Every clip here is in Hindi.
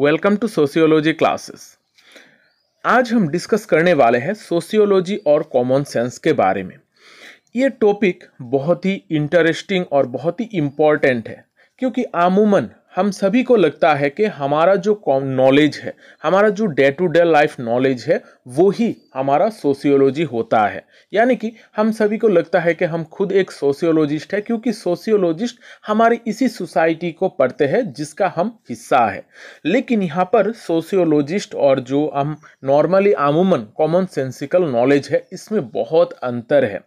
वेलकम टू सोशियोलॉजी क्लासेस आज हम डिस्कस करने वाले हैं सोशियोलॉजी और कॉमन सेंस के बारे में ये टॉपिक बहुत ही इंटरेस्टिंग और बहुत ही इम्पॉर्टेंट है क्योंकि आमूमन हम सभी को लगता है कि हमारा जो नॉलेज है हमारा जो day to day life knowledge है वो ही हमारा सोशियोलॉजी होता है यानी कि हम सभी को लगता है कि हम खुद एक सोशियोलॉजिस्ट है क्योंकि सोशियोलॉजिस्ट हमारी इसी सोसाइटी को पढ़ते हैं जिसका हम हिस्सा है लेकिन यहाँ पर सोशियोलॉजिस्ट और जो हम नॉर्मली आमूमन कॉमन सेंसिकल नॉलेज है इसमें बहुत अंतर है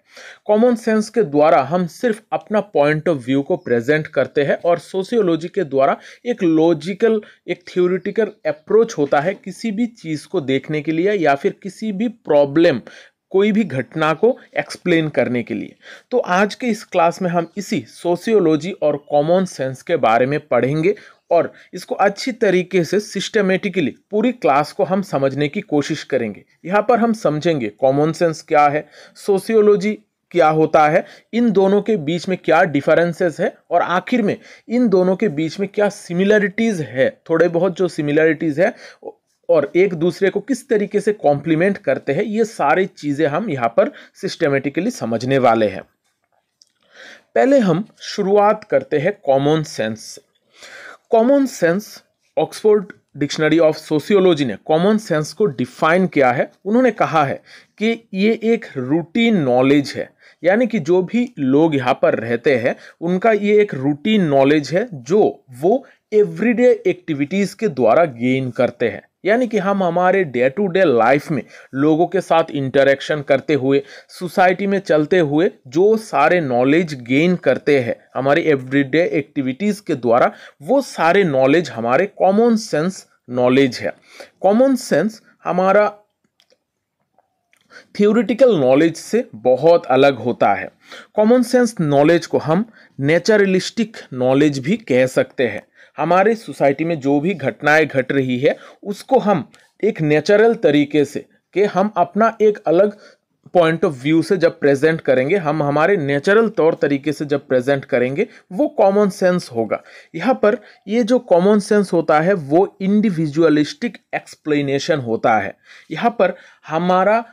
कॉमन सेंस के द्वारा हम सिर्फ अपना पॉइंट ऑफ व्यू को प्रेजेंट करते हैं और सोशियोलॉजी के द्वारा का एक लॉजिकल एक थ्योरिटिकल अप्रोच होता है किसी भी चीज़ को देखने के लिए या फिर किसी भी प्रॉब्लम कोई भी घटना को एक्सप्लेन करने के लिए तो आज के इस क्लास में हम इसी सोशियोलॉजी और कॉमन सेंस के बारे में पढ़ेंगे और इसको अच्छी तरीके से सिस्टमेटिकली पूरी क्लास को हम समझने की कोशिश करेंगे यहाँ पर हम समझेंगे कॉमन सेंस क्या है सोशियोलॉजी क्या होता है इन दोनों के बीच में क्या डिफरेंसेस है और आखिर में इन दोनों के बीच में क्या सिमिलरिटीज़ है थोड़े बहुत जो सिमिलरिटीज़ है और एक दूसरे को किस तरीके से कॉम्प्लीमेंट करते हैं ये सारी चीज़ें हम यहाँ पर सिस्टमेटिकली समझने वाले हैं पहले हम शुरुआत करते हैं कॉमन सेंस से common sense Oxford dictionary of sociology ने कॉमन सेंस को डिफाइन किया है उन्होंने कहा है कि ये एक रूटीन नॉलेज है यानी कि जो भी लोग यहाँ पर रहते हैं उनका ये एक रूटीन नॉलेज है जो वो एवरीडे एक्टिविटीज़ के द्वारा गेन करते हैं यानी कि हम हमारे डे टू डे लाइफ में लोगों के साथ इंटरेक्शन करते हुए सोसाइटी में चलते हुए जो सारे नॉलेज गेन करते हैं हमारे एवरीडे एक्टिविटीज़ के द्वारा वो सारे नॉलेज हमारे कॉमन सेंस नॉलेज है कॉमन सेंस हमारा थ्योरिटिकल नॉलेज से बहुत अलग होता है कॉमन सेंस नॉलेज को हम नेचरलिस्टिक नॉलेज भी कह सकते हैं हमारे सोसाइटी में जो भी घटनाएं घट रही है उसको हम एक नेचुरल तरीके से कि हम अपना एक अलग पॉइंट ऑफ व्यू से जब प्रेजेंट करेंगे हम हमारे नेचुरल तौर तरीके से जब प्रेजेंट करेंगे वो कॉमन सेंस होगा यहाँ पर ये जो कॉमन सेंस होता है वो इंडिविजुअलिस्टिक एक्सप्लेनेशन होता है यहाँ पर हमारा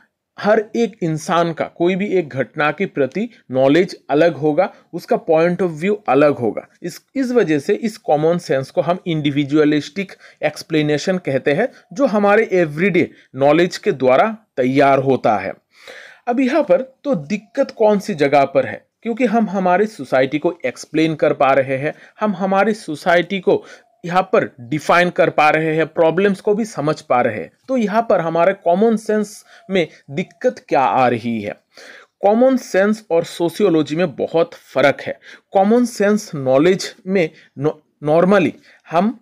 हर एक इंसान का कोई भी एक घटना के प्रति नॉलेज अलग होगा उसका पॉइंट ऑफ व्यू अलग होगा इस इस वजह से इस कॉमन सेंस को हम इंडिविजुअलिस्टिक एक्सप्लेनेशन कहते हैं जो हमारे एवरीडे नॉलेज के द्वारा तैयार होता है अब यहाँ पर तो दिक्कत कौन सी जगह पर है क्योंकि हम हमारी सोसाइटी को एक्सप्लेन कर पा रहे हैं हम हमारी सोसाइटी को यहाँ पर डिफाइन कर पा रहे हैं प्रॉब्लम्स को भी समझ पा रहे हैं तो यहाँ पर हमारे कॉमन सेंस में दिक्कत क्या आ रही है कॉमन सेंस और सोशियोलॉजी में बहुत फर्क है कॉमन सेंस नॉलेज में नॉर्मली हम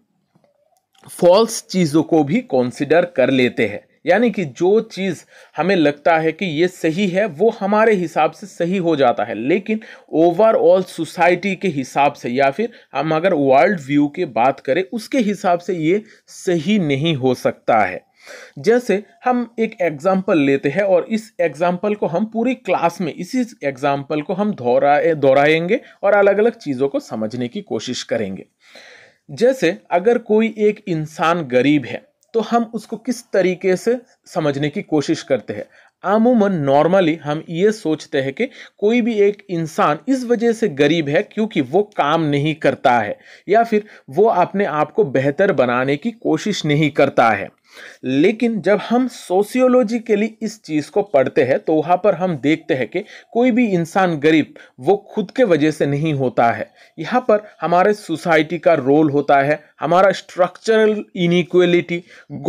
फॉल्स चीज़ों को भी कंसिडर कर लेते हैं यानी कि जो चीज़ हमें लगता है कि ये सही है वो हमारे हिसाब से सही हो जाता है लेकिन ओवरऑल सोसाइटी के हिसाब से या फिर हम अगर वर्ल्ड व्यू के बात करें उसके हिसाब से ये सही नहीं हो सकता है जैसे हम एक एग्जाम्पल लेते हैं और इस एग्जाम्पल को हम पूरी क्लास में इसी एग्जाम्पल को हम दोहराए दोहराएंगे और अलग अलग चीज़ों को समझने की कोशिश करेंगे जैसे अगर कोई एक इंसान गरीब है तो हम उसको किस तरीके से समझने की कोशिश करते हैं आमूमन नॉर्मली हम ये सोचते हैं कि कोई भी एक इंसान इस वजह से गरीब है क्योंकि वो काम नहीं करता है या फिर वो अपने आप को बेहतर बनाने की कोशिश नहीं करता है लेकिन जब हम सोशियोलॉजी के लिए इस चीज़ को पढ़ते हैं तो वहाँ पर हम देखते हैं कि कोई भी इंसान गरीब वो खुद के वजह से नहीं होता है यहाँ पर हमारे सोसाइटी का रोल होता है हमारा स्ट्रक्चरल इनिक्वलिटी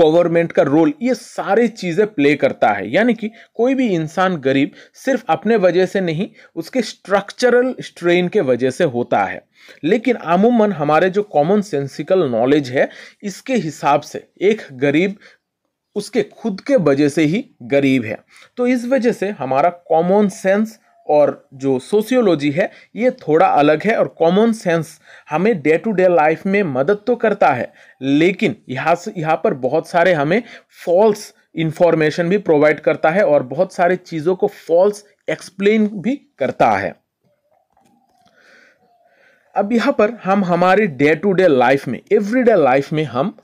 गवर्नमेंट का रोल ये सारी चीज़ें प्ले करता है यानी कि कोई भी इंसान गरीब सिर्फ अपने वजह से नहीं उसके स्ट्रक्चरल स्ट्रेन के वजह से होता है लेकिन अमूमन हमारे जो कॉमन सेंसिकल नॉलेज है इसके हिसाब से एक गरीब उसके खुद के वजह से ही गरीब है तो इस वजह से हमारा कॉमन सेंस और जो सोशियोलॉजी है ये थोड़ा अलग है और कॉमन सेंस हमें डे टू डे लाइफ में मदद तो करता है लेकिन यहाँ से यहाँ पर बहुत सारे हमें फॉल्स इन्फॉर्मेशन भी प्रोवाइड करता है और बहुत सारे चीज़ों को फॉल्स एक्सप्लेन भी करता है अब यहाँ पर हम हमारे डे टू डे लाइफ में एवरीडे लाइफ में हम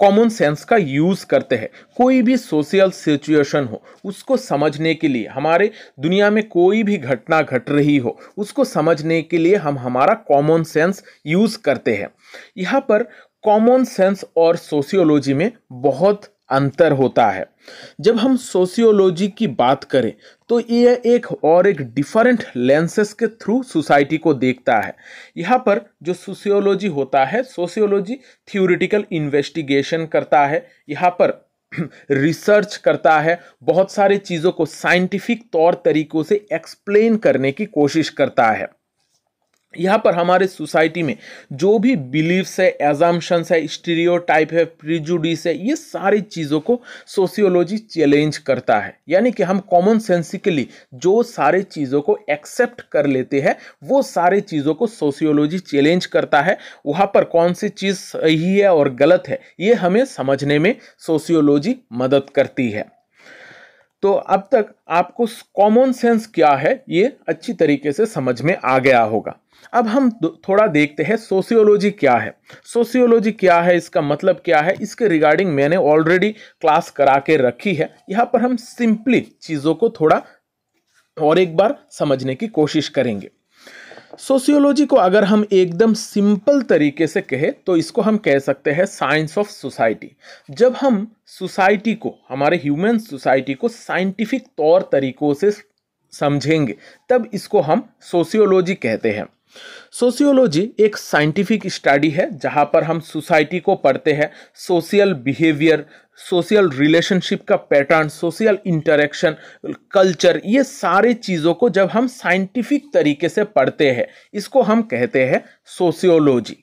कॉमन सेंस का यूज़ करते हैं कोई भी सोशल सिचुएशन हो उसको समझने के लिए हमारे दुनिया में कोई भी घटना घट रही हो उसको समझने के लिए हम हमारा कॉमन सेंस यूज़ करते हैं यहाँ पर कॉमन सेंस और सोशियोलॉजी में बहुत अंतर होता है जब हम सोशियोलॉजी की बात करें तो ये एक और एक डिफरेंट लेंसेस के थ्रू सोसाइटी को देखता है यहाँ पर जो सोशियोलॉजी होता है सोशियोलॉजी थियोरिटिकल इन्वेस्टिगेशन करता है यहाँ पर रिसर्च करता है बहुत सारे चीज़ों को साइंटिफिक तौर तरीकों से एक्सप्लेन करने की कोशिश करता है यहाँ पर हमारे सोसाइटी में जो भी बिलीव्स है एजाम्शंस है स्टीरियोटाइप है प्रिजुडिस है ये सारी चीज़ों को सोशियोलॉजी चैलेंज करता है यानी कि हम कॉमन सेंसिकली जो सारे चीज़ों को एक्सेप्ट कर लेते हैं वो सारे चीज़ों को सोशियोलॉजी चैलेंज करता है वहाँ पर कौन सी चीज़ सही है और गलत है ये हमें समझने में सोशियोलॉजी मदद करती है तो अब तक आपको कॉमन सेंस क्या है ये अच्छी तरीके से समझ में आ गया होगा अब हम थोड़ा देखते हैं सोशियोलॉजी क्या है सोशियोलॉजी क्या है इसका मतलब क्या है इसके रिगार्डिंग मैंने ऑलरेडी क्लास करा के रखी है यहाँ पर हम सिंपली चीज़ों को थोड़ा और एक बार समझने की कोशिश करेंगे सोशियोलॉजी को अगर हम एकदम सिंपल तरीके से कहें तो इसको हम कह सकते हैं साइंस ऑफ सोसाइटी जब हम सोसाइटी को हमारे ह्यूमन सोसाइटी को साइंटिफिक तौर तरीकों से समझेंगे तब इसको हम सोशियोलॉजी कहते हैं सोशियोलॉजी एक साइंटिफिक स्टडी है जहाँ पर हम सोसाइटी को पढ़ते हैं सोशल बिहेवियर सोशल रिलेशनशिप का पैटर्न सोशल इंटरेक्शन कल्चर ये सारे चीज़ों को जब हम साइंटिफिक तरीके से पढ़ते हैं इसको हम कहते हैं सोशियोलॉजी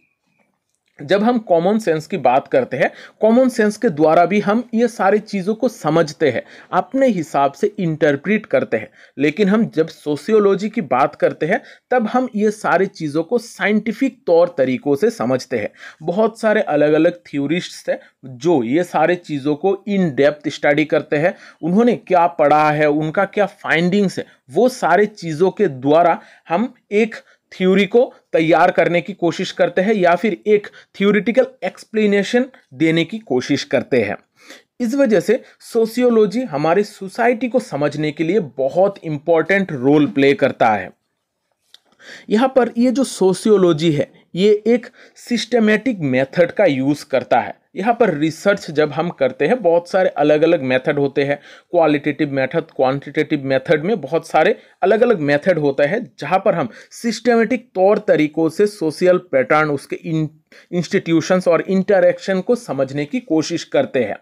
जब हम कॉमन सेंस की बात करते हैं कॉमन सेंस के द्वारा भी हम ये सारी चीज़ों को समझते हैं अपने हिसाब से इंटरप्रिट करते हैं लेकिन हम जब सोशियोलॉजी की बात करते हैं तब हम ये सारी चीज़ों को साइंटिफिक तौर तरीक़ों से समझते हैं बहुत सारे अलग अलग थ्योरिस्ट्स हैं जो ये सारे चीज़ों को इन डेप्थ स्टडी करते हैं उन्होंने क्या पढ़ा है उनका क्या फाइंडिंग्स है वो सारे चीज़ों के द्वारा हम एक थ्योरी को तैयार करने की कोशिश करते हैं या फिर एक थ्योरिटिकल एक्सप्लेनेशन देने की कोशिश करते हैं इस वजह से सोशियोलॉजी हमारी सोसाइटी को समझने के लिए बहुत इंपॉर्टेंट रोल प्ले करता है यहाँ पर ये जो सोशियोलॉजी है ये एक सिस्टमेटिक मेथड का यूज़ करता है यहाँ पर रिसर्च जब हम करते हैं बहुत सारे अलग अलग मेथड होते हैं क्वालिटेटिव मेथड क्वांटिटेटिव मेथड में बहुत सारे अलग अलग मेथड होता है जहाँ पर हम सिस्टमेटिक तौर तरीकों से सोशल पैटर्न उसके इंस्टीट्यूशंस और इंटरेक्शन को समझने की कोशिश करते हैं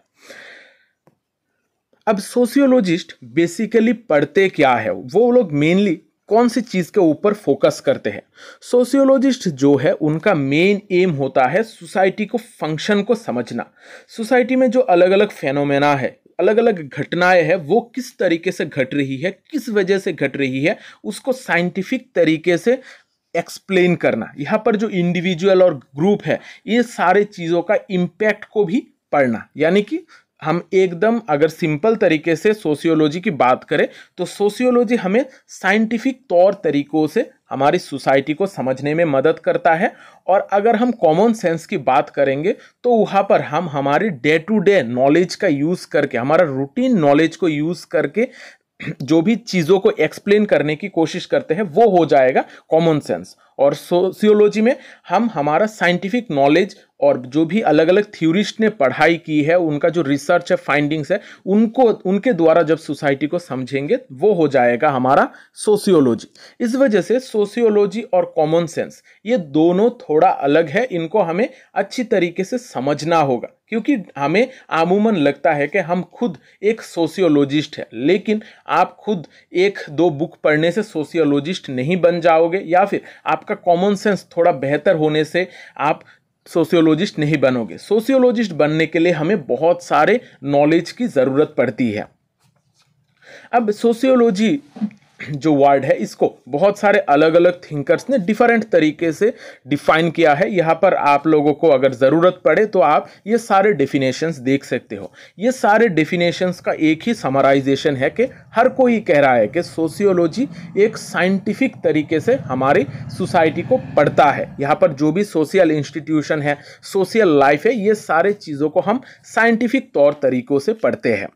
अब सोशियोलॉजिस्ट बेसिकली पढ़ते क्या है वो लोग मेनली कौन सी चीज़ के ऊपर फोकस करते हैं सोशियोलॉजिस्ट जो है उनका मेन एम होता है सोसाइटी को फंक्शन को समझना सोसाइटी में जो अलग अलग फेनोमेना है अलग अलग घटनाएं हैं वो किस तरीके से घट रही है किस वजह से घट रही है उसको साइंटिफिक तरीके से एक्सप्लेन करना यहाँ पर जो इंडिविजुअल और ग्रुप है ये सारे चीज़ों का इम्पैक्ट को भी पढ़ना यानी कि हम एकदम अगर सिंपल तरीके से सोशियोलॉजी की बात करें तो सोशियोलॉजी हमें साइंटिफिक तौर तरीकों से हमारी सोसाइटी को समझने में मदद करता है और अगर हम कॉमन सेंस की बात करेंगे तो वहाँ पर हम हमारी डे टू डे नॉलेज का यूज़ करके हमारा रूटीन नॉलेज को यूज़ करके जो भी चीज़ों को एक्सप्लेन करने की कोशिश करते हैं वो हो जाएगा कॉमन सेंस और सोशियोलॉजी में हम हमारा साइंटिफिक नॉलेज और जो भी अलग अलग थ्योरिस्ट ने पढ़ाई की है उनका जो रिसर्च है फाइंडिंग्स है उनको उनके द्वारा जब सोसाइटी को समझेंगे वो हो जाएगा हमारा सोशियोलॉजी इस वजह से सोशियोलॉजी और कॉमन सेंस ये दोनों थोड़ा अलग है इनको हमें अच्छी तरीके से समझना होगा क्योंकि हमें आमूमन लगता है कि हम खुद एक सोशियोलॉजिस्ट है लेकिन आप खुद एक दो बुक पढ़ने से सोशियोलॉजिस्ट नहीं बन जाओगे या फिर आपका आपका कॉमन सेंस थोड़ा बेहतर होने से आप सोशियोलॉजिस्ट नहीं बनोगे सोशियोलॉजिस्ट बनने के लिए हमें बहुत सारे नॉलेज की ज़रूरत पड़ती है अब सोशियोलॉजी जो वर्ड है इसको बहुत सारे अलग अलग थिंकर्स ने डिफरेंट तरीके से डिफाइन किया है यहाँ पर आप लोगों को अगर ज़रूरत पड़े तो आप ये सारे डेफिनेशंस देख सकते हो ये सारे डेफिनेशंस का एक ही समराइजेशन है कि हर कोई कह रहा है कि सोशियोलॉजी एक साइंटिफिक तरीके से हमारी सोसाइटी को पढ़ता है यहाँ पर जो भी सोशल इंस्टीट्यूशन है सोशल लाइफ है ये सारे चीज़ों को हम साइंटिफिक तौर तरीक़ों से पढ़ते हैं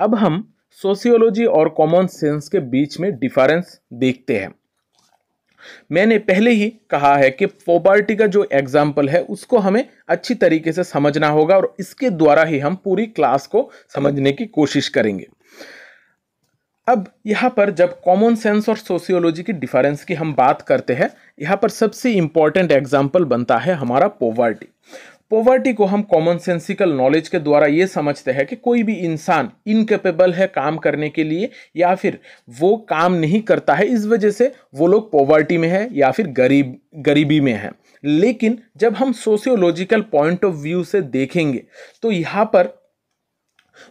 अब हम सोशियोलॉजी और कॉमन सेंस के बीच में डिफरेंस देखते हैं मैंने पहले ही कहा है कि पॉबर्टी का जो एग्जाम्पल है उसको हमें अच्छी तरीके से समझना होगा और इसके द्वारा ही हम पूरी क्लास को समझने की कोशिश करेंगे अब यहाँ पर जब कॉमन सेंस और सोशियोलॉजी की डिफरेंस की हम बात करते हैं यहाँ पर सबसे इंपॉर्टेंट एग्जाम्पल बनता है हमारा पॉवर्टी पोवर्टी को हम कॉमन सेंसिकल नॉलेज के द्वारा ये समझते हैं कि कोई भी इंसान इनकेपेबल है काम करने के लिए या फिर वो काम नहीं करता है इस वजह से वो लोग पोवर्टी में है या फिर गरीब गरीबी में है लेकिन जब हम सोशियोलॉजिकल पॉइंट ऑफ व्यू से देखेंगे तो यहाँ पर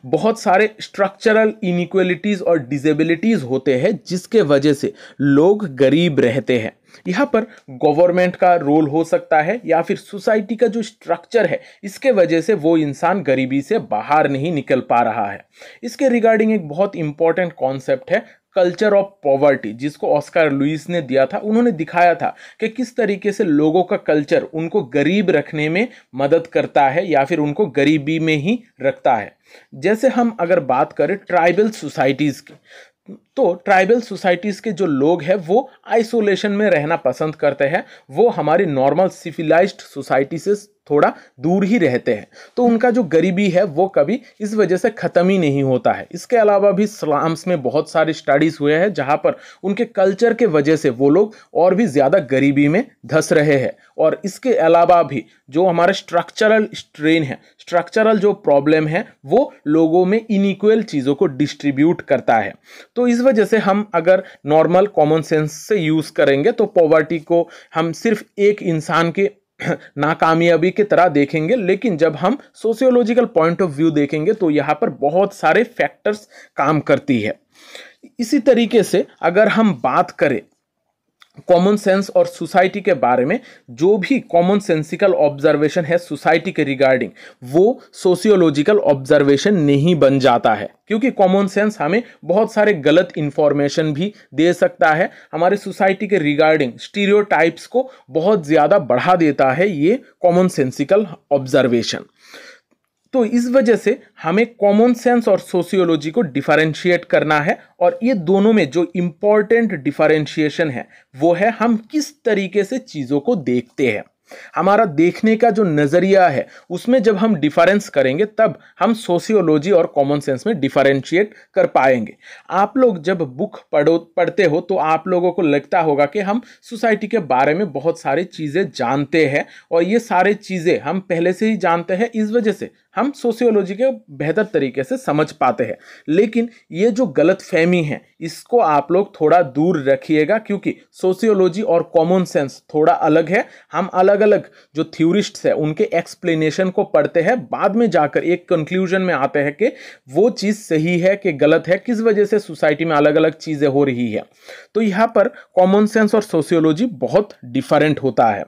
बहुत सारे स्ट्रक्चरल इनिक्वलिटीज़ और डिजेबिलिटीज़ होते हैं जिसके वजह से लोग गरीब रहते हैं यहाँ पर गवर्नमेंट का रोल हो सकता है या फिर सोसाइटी का जो स्ट्रक्चर है इसके वजह से वो इंसान गरीबी से बाहर नहीं निकल पा रहा है इसके रिगार्डिंग एक बहुत इंपॉर्टेंट कॉन्सेप्ट है कल्चर ऑफ पॉवर्टी जिसको ऑस्कार लुइस ने दिया था उन्होंने दिखाया था कि किस तरीके से लोगों का कल्चर उनको गरीब रखने में मदद करता है या फिर उनको गरीबी में ही रखता है जैसे हम अगर बात करें ट्राइबल सोसाइटीज़ की तो ट्राइबल सोसाइटीज़ के जो लोग हैं वो आइसोलेशन में रहना पसंद करते हैं वो हमारी नॉर्मल सिविलाइज्ड सोसाइटी से थोड़ा दूर ही रहते हैं तो उनका जो गरीबी है वो कभी इस वजह से ख़त्म ही नहीं होता है इसके अलावा भी स्लाम्स में बहुत सारे स्टडीज़ हुए हैं जहाँ पर उनके कल्चर के वजह से वो लोग और भी ज़्यादा गरीबी में धस रहे हैं और इसके अलावा भी जो हमारा स्ट्रक्चरल स्ट्रेन है स्ट्रक्चरल जो प्रॉब्लम है वो लोगों में इनिक्वल चीज़ों को डिस्ट्रीब्यूट करता है तो इस वजह से हम अगर नॉर्मल कॉमन सेंस से यूज़ करेंगे तो पॉवर्टी को हम सिर्फ एक इंसान के नाकामयाबी की तरह देखेंगे लेकिन जब हम सोशियोलॉजिकल पॉइंट ऑफ व्यू देखेंगे तो यहाँ पर बहुत सारे फैक्टर्स काम करती है इसी तरीके से अगर हम बात करें कॉमन सेंस और सोसाइटी के बारे में जो भी कॉमन सेंसिकल ऑब्जर्वेशन है सोसाइटी के रिगार्डिंग वो सोशियोलॉजिकल ऑब्जर्वेशन नहीं बन जाता है क्योंकि कॉमन सेंस हमें बहुत सारे गलत इन्फॉर्मेशन भी दे सकता है हमारे सोसाइटी के रिगार्डिंग स्टीरियोटाइप्स को बहुत ज़्यादा बढ़ा देता है ये कॉमन सेंसिकल ऑब्जर्वेशन तो इस वजह से हमें कॉमन सेंस और सोशियोलॉजी को डिफरेंशिएट करना है और ये दोनों में जो इम्पॉर्टेंट डिफरेंशिएशन है वो है हम किस तरीके से चीज़ों को देखते हैं हमारा देखने का जो नज़रिया है उसमें जब हम डिफरेंस करेंगे तब हम सोशियोलॉजी और कॉमन सेंस में डिफरेंशिएट कर पाएंगे आप लोग जब बुक पढ़ो पढ़ते हो तो आप लोगों को लगता होगा कि हम सोसाइटी के बारे में बहुत सारी चीज़ें जानते हैं और ये सारे चीज़ें हम पहले से ही जानते हैं इस वजह से हम सोशियोलॉजी के बेहतर तरीके से समझ पाते हैं लेकिन ये जो गलत फहमी है इसको आप लोग थोड़ा दूर रखिएगा क्योंकि सोशियोलॉजी और कॉमन सेंस थोड़ा अलग है हम अलग अलग जो थ्योरिस्ट्स हैं उनके एक्सप्लेनेशन को पढ़ते हैं बाद में जाकर एक कंक्लूजन में आते हैं कि वो चीज़ सही है कि गलत है किस वजह से सोसाइटी में अलग अलग चीज़ें हो रही है तो यहाँ पर कॉमन सेंस और सोशियोलॉजी बहुत डिफरेंट होता है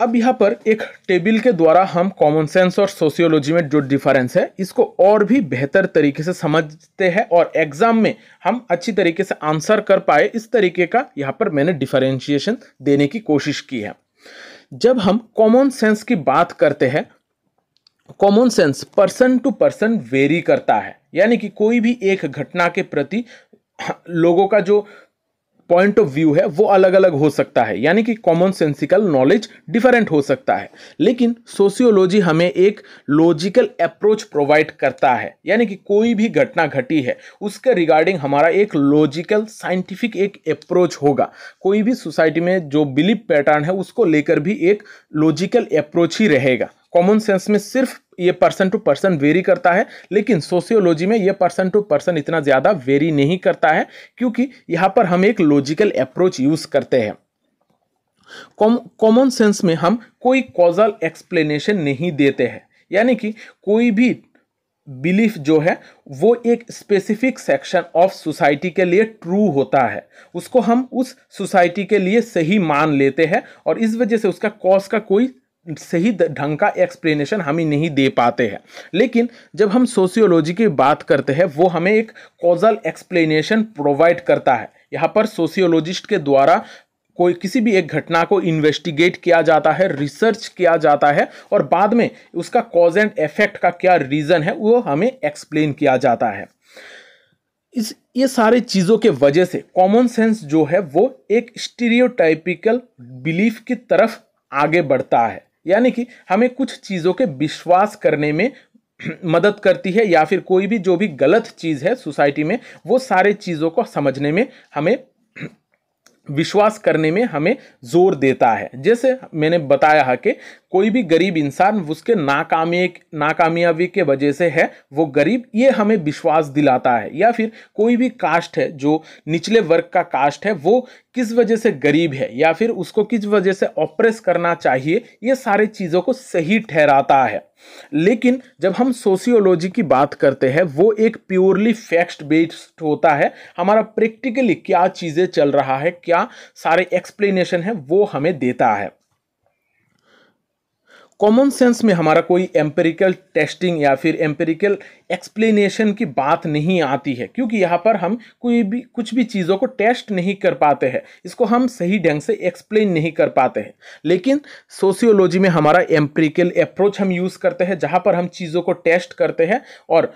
अब यहाँ पर एक टेबल के द्वारा हम कॉमन सेंस और सोशियोलॉजी में जो डिफरेंस है इसको और भी बेहतर तरीके से समझते हैं और एग्जाम में हम अच्छी तरीके से आंसर कर पाए इस तरीके का यहाँ पर मैंने डिफरेंशिएशन देने की कोशिश की है जब हम कॉमन सेंस की बात करते हैं common sense person to person vary करता है यानी कि कोई भी एक घटना के प्रति लोगों का जो पॉइंट ऑफ व्यू है वो अलग अलग हो सकता है यानी कि कॉमन सेंसिकल नॉलेज डिफरेंट हो सकता है लेकिन सोशियोलॉजी हमें एक लॉजिकल अप्रोच प्रोवाइड करता है यानी कि कोई भी घटना घटी है उसके रिगार्डिंग हमारा एक लॉजिकल साइंटिफिक एक अप्रोच होगा कोई भी सोसाइटी में जो बिलीव पैटर्न है उसको लेकर भी एक लॉजिकल अप्रोच ही रहेगा कॉमन सेंस में सिर्फ ये पर्सन टू पर्सन वेरी करता है लेकिन सोशियोलॉजी में ये पर्सन टू पर्सन इतना ज़्यादा वेरी नहीं करता है क्योंकि यहाँ पर हम एक लॉजिकल अप्रोच यूज़ करते हैं कॉमन सेंस में हम कोई कॉजल एक्सप्लेनेशन नहीं देते हैं यानी कि कोई भी बिलीफ जो है वो एक स्पेसिफिक सेक्शन ऑफ सोसाइटी के लिए ट्रू होता है उसको हम उस सोसाइटी के लिए सही मान लेते हैं और इस वजह से उसका कॉज का कोई सही ढंग का एक्सप्लेनेशन हमें नहीं दे पाते हैं लेकिन जब हम सोशियोलॉजी की बात करते हैं वो हमें एक कॉजल एक्सप्लेनेशन प्रोवाइड करता है यहाँ पर सोशियोलॉजिस्ट के द्वारा कोई किसी भी एक घटना को इन्वेस्टिगेट किया जाता है रिसर्च किया जाता है और बाद में उसका कॉज एंड इफेक्ट का क्या रीज़न है वो हमें एक्सप्लेन किया जाता है इस ये सारे चीज़ों के वजह से कॉमन सेंस जो है वो एक स्टीरियोटाइपिकल बिलीफ की तरफ आगे बढ़ता है यानी कि हमें कुछ चीज़ों के विश्वास करने में मदद करती है या फिर कोई भी जो भी गलत चीज़ है सोसाइटी में वो सारे चीज़ों को समझने में हमें विश्वास करने में हमें जोर देता है जैसे मैंने बताया है कि कोई भी गरीब इंसान उसके नाकामी नाकामयाबी के वजह से है वो गरीब ये हमें विश्वास दिलाता है या फिर कोई भी कास्ट है जो निचले वर्ग का कास्ट है वो किस वजह से गरीब है या फिर उसको किस वजह से ऑपरेस करना चाहिए ये सारे चीज़ों को सही ठहराता है लेकिन जब हम सोशियोलॉजी की बात करते हैं वो एक प्योरली फैक्ट बेस्ड होता है हमारा प्रैक्टिकली क्या चीज़ें चल रहा है क्या सारे एक्सप्लेनेशन है वो हमें देता है कॉमन सेंस में हमारा कोई एम्पेरिकल टेस्टिंग या फिर एम्पेरिकल एक्सप्लेनेशन की बात नहीं आती है क्योंकि यहाँ पर हम कोई भी कुछ भी चीज़ों को टेस्ट नहीं कर पाते हैं इसको हम सही ढंग से एक्सप्लेन नहीं कर पाते हैं लेकिन सोशियोलॉजी में हमारा एम्पेरिकल अप्रोच हम यूज़ करते हैं जहाँ पर हम चीज़ों को टेस्ट करते हैं और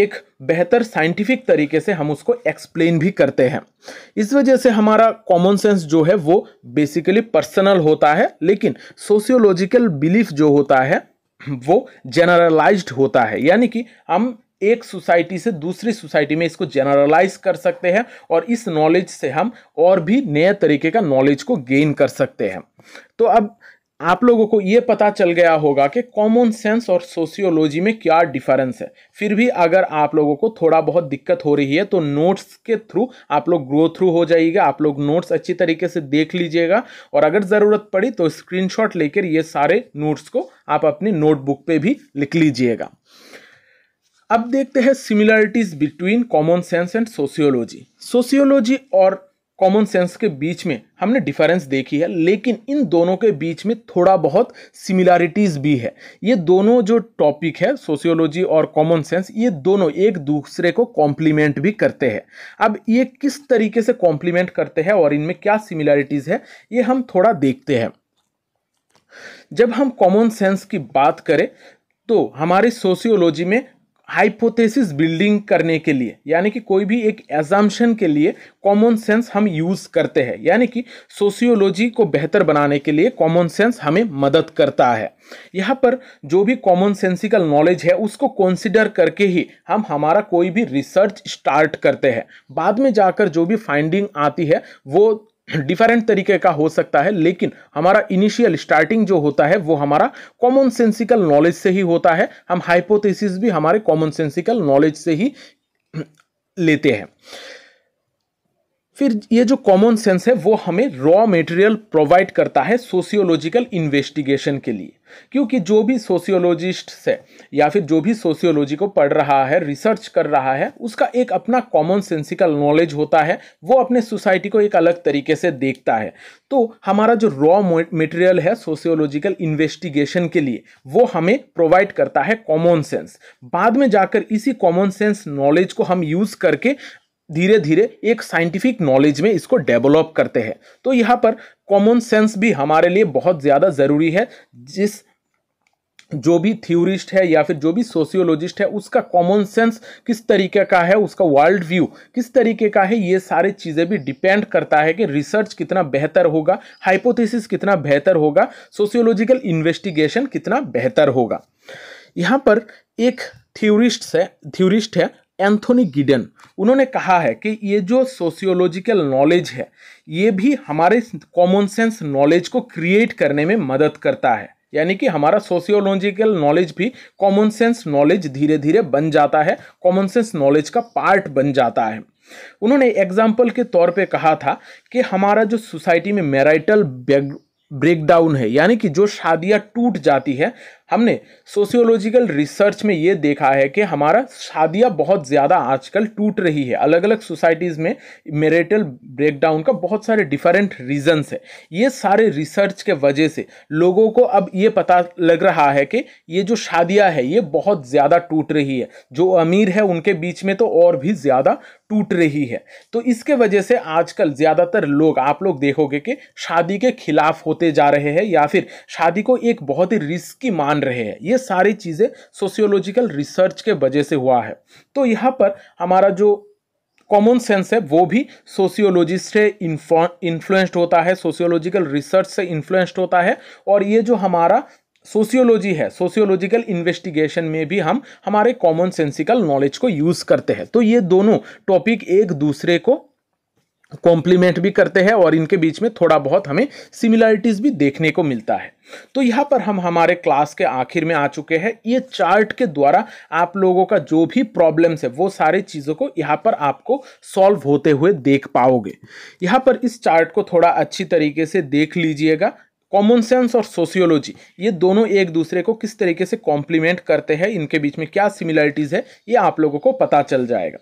एक बेहतर साइंटिफिक तरीके से हम उसको एक्सप्लेन भी करते हैं इस वजह से हमारा कॉमन सेंस जो है वो बेसिकली पर्सनल होता है लेकिन सोशियोलॉजिकल बिलीफ जो होता है वो जनरलाइज्ड होता है यानी कि हम एक सोसाइटी से दूसरी सोसाइटी में इसको जनरलाइज कर सकते हैं और इस नॉलेज से हम और भी नए तरीके का नॉलेज को गेन कर सकते हैं तो अब आप लोगों को ये पता चल गया होगा कि कॉमन सेंस और सोशियोलॉजी में क्या डिफरेंस है फिर भी अगर आप लोगों को थोड़ा बहुत दिक्कत हो रही है तो नोट्स के थ्रू आप लोग ग्रो थ्रू हो जाइएगा आप लोग नोट्स अच्छी तरीके से देख लीजिएगा और अगर ज़रूरत पड़ी तो स्क्रीनशॉट लेकर ये सारे नोट्स को आप अपनी नोटबुक पर भी लिख लीजिएगा अब देखते हैं similarities between common sense and sociology sociology और कॉमन सेंस के बीच में हमने डिफरेंस देखी है लेकिन इन दोनों के बीच में थोड़ा बहुत सिमिलैरिटीज़ भी है ये दोनों जो टॉपिक है सोशियोलॉजी और कॉमन सेंस ये दोनों एक दूसरे को कॉम्प्लीमेंट भी करते हैं अब ये किस तरीके से कॉम्प्लीमेंट करते हैं और इनमें क्या सिमिलैरिटीज़ है ये हम थोड़ा देखते हैं जब हम कॉमन सेंस की बात करें तो हमारी सोशियोलॉजी में हाइपोथेसिस बिल्डिंग करने के लिए यानी कि कोई भी एक एजाम्शन के लिए कॉमन सेंस हम यूज़ करते हैं यानी कि सोशियोलॉजी को बेहतर बनाने के लिए कॉमन सेंस हमें मदद करता है यहाँ पर जो भी कॉमन सेंसिकल नॉलेज है उसको कंसिडर करके ही हम हमारा कोई भी रिसर्च स्टार्ट करते हैं बाद में जाकर जो भी फाइंडिंग आती है वो डिफरेंट तरीके का हो सकता है लेकिन हमारा इनिशियल स्टार्टिंग जो होता है वो हमारा कॉमन सेंसिकल नॉलेज से ही होता है हम हाइपोथेसिस भी हमारे कॉमन सेंसिकल नॉलेज से ही लेते हैं फिर ये जो कॉमन सेंस है वो हमें रॉ मटेरियल प्रोवाइड करता है सोशियोलॉजिकल इन्वेस्टिगेशन के लिए क्योंकि जो भी सोशियोलॉजिस्ट है या फिर जो भी सोशियोलॉजी को पढ़ रहा है रिसर्च कर रहा है उसका एक अपना कॉमन सेंसिकल नॉलेज होता है वो अपने सोसाइटी को एक अलग तरीके से देखता है तो हमारा जो रॉ मटेरियल है सोशियोलॉजिकल इन्वेस्टिगेशन के लिए वो हमें प्रोवाइड करता है कॉमन सेंस बाद में जाकर इसी कॉमन सेंस नॉलेज को हम यूज़ करके धीरे धीरे एक साइंटिफिक नॉलेज में इसको डेवलप करते हैं तो यहाँ पर कॉमन सेंस भी हमारे लिए बहुत ज़्यादा ज़रूरी है जिस जो भी थ्योरिस्ट है या फिर जो भी सोशियोलॉजिस्ट है उसका कॉमन सेंस किस तरीके का है उसका वर्ल्ड व्यू किस तरीके का है ये सारे चीज़ें भी डिपेंड करता है कि रिसर्च कितना बेहतर होगा हाइपोथेसिस कितना बेहतर होगा सोशियोलॉजिकल इन्वेस्टिगेशन कितना बेहतर होगा यहाँ पर एक थ्योरिस्ट है थ्योरिस्ट है एंथोनी गिडन उन्होंने कहा है कि ये जो सोशियोलॉजिकल नॉलेज है ये भी हमारे कॉमन सेंस नॉलेज को क्रिएट करने में मदद करता है यानी कि हमारा सोशियोलॉजिकल नॉलेज भी कॉमन सेंस नॉलेज धीरे धीरे बन जाता है कॉमन सेंस नॉलेज का पार्ट बन जाता है उन्होंने एग्जाम्पल के तौर पे कहा था कि हमारा जो सोसाइटी में मैराइटल ब्रेकडाउन है यानी कि जो शादियाँ टूट जाती है हमने सोशियोलॉजिकल रिसर्च में ये देखा है कि हमारा शादियाँ बहुत ज़्यादा आजकल टूट रही है अलग अलग सोसाइटीज़ में मेरिटल ब्रेकडाउन का बहुत सारे डिफरेंट रीजन्स है ये सारे रिसर्च के वजह से लोगों को अब ये पता लग रहा है कि ये जो शादियाँ है ये बहुत ज़्यादा टूट रही है जो अमीर है उनके बीच में तो और भी ज़्यादा टूट रही है तो इसके वजह से आजकल ज़्यादातर लोग आप लोग देखोगे कि शादी के खिलाफ होते जा रहे हैं या फिर शादी को एक बहुत ही रिस्की मान रहे हैं ये सारी चीज़ें सोशियोलॉजिकल रिसर्च के वजह से हुआ है तो यहाँ पर हमारा जो कॉमन सेंस है वो भी सोशियोलॉजी से इन्फ्लुएंस्ड होता है सोशियोलॉजिकल रिसर्च से इन्फ्लुएंस्ड होता है और ये जो हमारा सोशियोलॉजी है सोशियोलॉजिकल इन्वेस्टिगेशन में भी हम हमारे कॉमन सेंसिकल नॉलेज को यूज़ करते हैं तो ये दोनों टॉपिक एक दूसरे को कॉम्प्लीमेंट भी करते हैं और इनके बीच में थोड़ा बहुत हमें सिमिलरिटीज़ भी देखने को मिलता है तो यहाँ पर हम हमारे क्लास के आखिर में आ चुके हैं ये चार्ट के द्वारा आप लोगों का जो भी प्रॉब्लम्स है वो सारे चीज़ों को यहाँ पर आपको सॉल्व होते हुए देख पाओगे यहाँ पर इस चार्ट को थोड़ा अच्छी तरीके से देख लीजिएगा कॉमन सेंस और सोशियोलॉजी ये दोनों एक दूसरे को किस तरीके से कॉम्प्लीमेंट करते हैं इनके बीच में क्या सिमिलैरिटीज है ये आप लोगों को पता चल जाएगा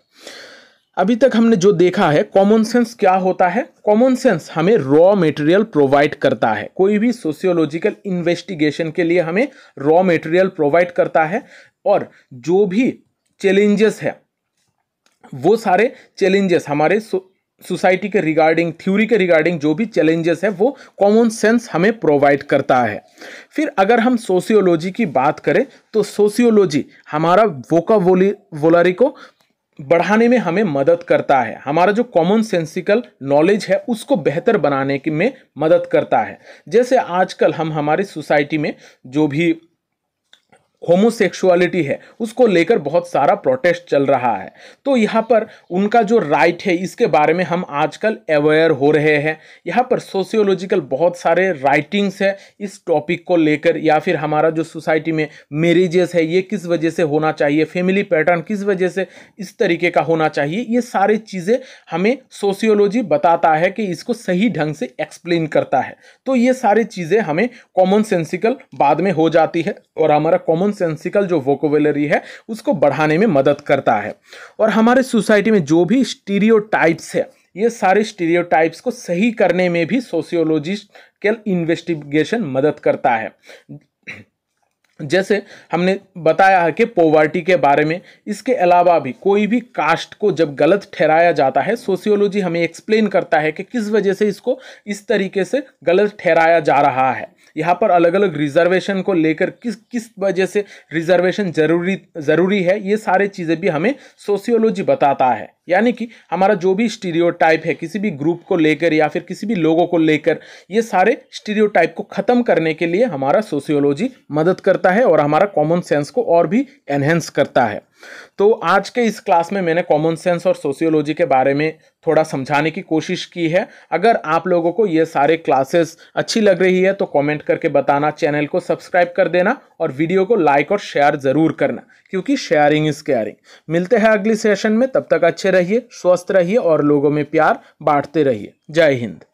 अभी तक हमने जो देखा है कॉमन सेंस क्या होता है कॉमन सेंस हमें रॉ मटेरियल प्रोवाइड करता है कोई भी सोशियोलॉजिकल इन्वेस्टिगेशन के लिए हमें रॉ मटेरियल प्रोवाइड करता है और जो भी चैलेंजेस है वो सारे चैलेंजेस हमारे सोसाइटी के रिगार्डिंग थ्योरी के रिगार्डिंग जो भी चैलेंजेस है वो कॉमन सेंस हमें प्रोवाइड करता है फिर अगर हम सोशियोलॉजी की बात करें तो सोशियोलॉजी हमारा वोका वोलरी को बढ़ाने में हमें मदद करता है हमारा जो कॉमन सेंसिकल नॉलेज है उसको बेहतर बनाने में मदद करता है जैसे आजकल हम हमारी सोसाइटी में जो भी होमोसेक्सुअलिटी है उसको लेकर बहुत सारा प्रोटेस्ट चल रहा है तो यहाँ पर उनका जो राइट है इसके बारे में हम आजकल अवेयर हो रहे हैं यहाँ पर सोशियोलॉजिकल बहुत सारे राइटिंग्स है इस टॉपिक को लेकर या फिर हमारा जो सोसाइटी में मेरिजेस है ये किस वजह से होना चाहिए फैमिली पैटर्न किस वजह से इस तरीके का होना चाहिए ये सारी चीज़ें हमें सोशियोलॉजी बताता है कि इसको सही ढंग से एक्सप्लेन करता है तो ये सारी चीज़ें हमें कॉमन सेंसिकल बाद में हो जाती है और हमारा कॉमन कॉमनसेंसिकल जो वोकोवेलरी है उसको बढ़ाने में मदद करता है और हमारे सोसाइटी में जो भी स्टीरियोटाइप्स है ये सारे स्टीरियोटाइप्स को सही करने में भी सोशियोलॉजिकल इन्वेस्टिगेशन मदद करता है जैसे हमने बताया है कि पॉवर्टी के बारे में इसके अलावा भी कोई भी कास्ट को जब गलत ठहराया जाता है सोशियोलॉजी हमें एक्सप्लेन करता है कि किस वजह से इसको इस तरीके से गलत ठहराया जा रहा है यहाँ पर अलग अलग रिजर्वेशन को लेकर किस किस वजह से रिजर्वेशन जरूरी ज़रूरी है ये सारे चीज़ें भी हमें सोशियोलॉजी बताता है यानी कि हमारा जो भी स्टीरियोटाइप है किसी भी ग्रुप को लेकर या फिर किसी भी लोगों को लेकर ये सारे स्टीरियोटाइप को ख़त्म करने के लिए हमारा सोशियोलॉजी मदद करता है और हमारा कॉमन सेंस को और भी एनहेंस करता है तो आज के इस क्लास में मैंने कॉमन सेंस और सोशियोलॉजी के बारे में थोड़ा समझाने की कोशिश की है अगर आप लोगों को ये सारे क्लासेस अच्छी लग रही है तो कमेंट करके बताना चैनल को सब्सक्राइब कर देना और वीडियो को लाइक और शेयर ज़रूर करना क्योंकि शेयरिंग इज़ केयरिंग मिलते हैं अगली सेशन में तब तक अच्छे रहिए स्वस्थ रहिए और लोगों में प्यार बांटते रहिए जय हिंद